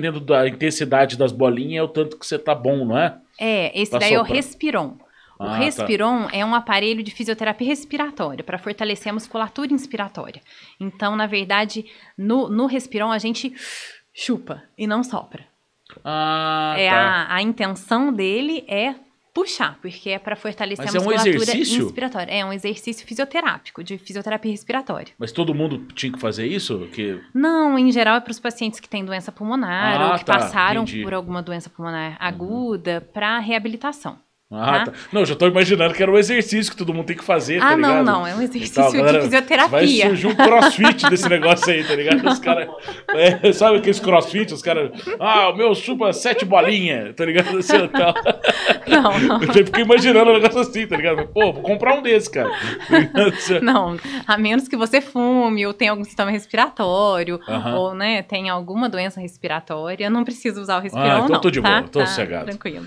dependendo da intensidade das bolinhas, é o tanto que você tá bom, não é? É, esse pra daí soprar. é o Respiron. O ah, tá. Respiron tá. é um aparelho de fisioterapia respiratória para fortalecer a musculatura inspiratória. Então, na verdade, no, no Respiron a gente chupa e não sopra. Ah, é tá. a, a intenção dele é puxar, porque é para fortalecer Mas a musculatura é um exercício? respiratória. É um exercício fisioterápico, de fisioterapia respiratória. Mas todo mundo tinha que fazer isso? Que... Não, em geral é para os pacientes que têm doença pulmonar ah, ou que tá, passaram entendi. por alguma doença pulmonar uhum. aguda uhum. para reabilitação. Ah, tá. tá. Não, já tô imaginando que era um exercício que todo mundo tem que fazer, ah, tá ligado? Ah, não, não, é um exercício galera, de fisioterapia. Vai surgir um crossfit desse negócio aí, tá ligado? Os caras, é, sabe aqueles crossfit, os caras, ah, o meu chupa sete bolinhas, tá ligado? Assim, tal. Não, não. Eu já fiquei imaginando um negócio assim, tá ligado? Pô, vou comprar um desse, cara. não, a menos que você fume, ou tenha algum sistema respiratório, uh -huh. ou, né, tenha alguma doença respiratória, não precisa usar o respirão, ah, então não. tô de tá? boa, tô tá, sossegado. Tranquilo.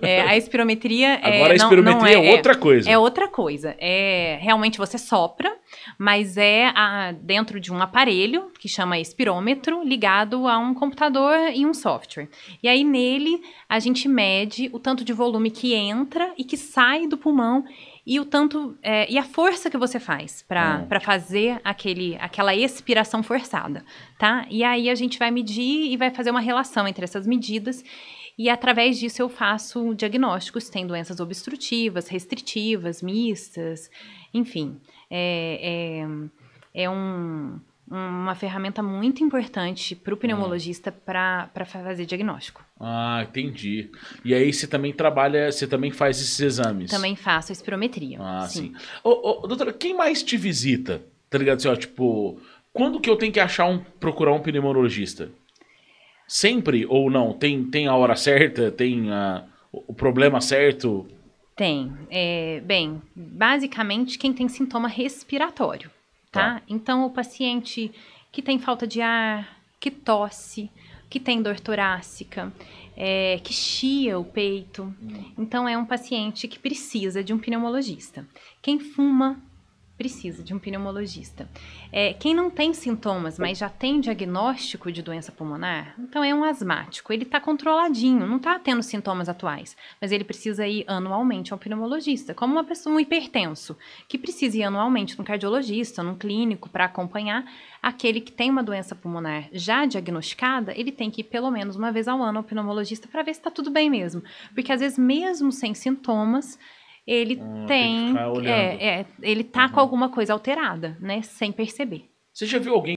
É, a espirometria... é, Agora a espirometria não, não é, é, é, outra coisa. É outra coisa. É, realmente você sopra, mas é a, dentro de um aparelho, que chama espirômetro, ligado a um computador e um software. E aí nele a gente mede o tanto tanto de volume que entra e que sai do pulmão e o tanto é, e a força que você faz para é. fazer aquele, aquela expiração forçada, tá? E aí a gente vai medir e vai fazer uma relação entre essas medidas e através disso eu faço diagnósticos, tem doenças obstrutivas, restritivas, mistas, enfim, é, é, é um uma ferramenta muito importante para o pneumologista ah. É. para fazer diagnóstico. Ah, entendi. E aí você também trabalha, você também faz esses exames? Também faço a espirometria. Ah, sim. sim. doutora, quem mais te visita? Tá ligado? Assim, ó, tipo, quando que eu tenho que achar um, procurar um pneumologista? Sempre ou não? Tem, tem a hora certa? Tem a, o problema certo? Tem. É, bem, basicamente quem tem sintoma respiratório tá? tá? Então, o paciente que tem falta de ar, que tosse, que tem dor torácica, é, que chia o peito. Hum. Então, é um paciente que precisa de um pneumologista. Quem fuma, precisa de um pneumologista. É, quem não tem sintomas, mas já tem diagnóstico de doença pulmonar, então é um asmático. Ele está controladinho, não está tendo sintomas atuais, mas ele precisa ir anualmente ao pneumologista, como uma pessoa, um hipertenso, que precisa ir anualmente no cardiologista, num clínico, para acompanhar. Aquele que tem uma doença pulmonar já diagnosticada, ele tem que ir pelo menos uma vez ao ano ao pneumologista para ver se está tudo bem mesmo. Porque às vezes, mesmo sem sintomas, ele ah, tem, tem é, é, ele tá uhum. com alguma coisa alterada, né, sem perceber. Você já viu alguém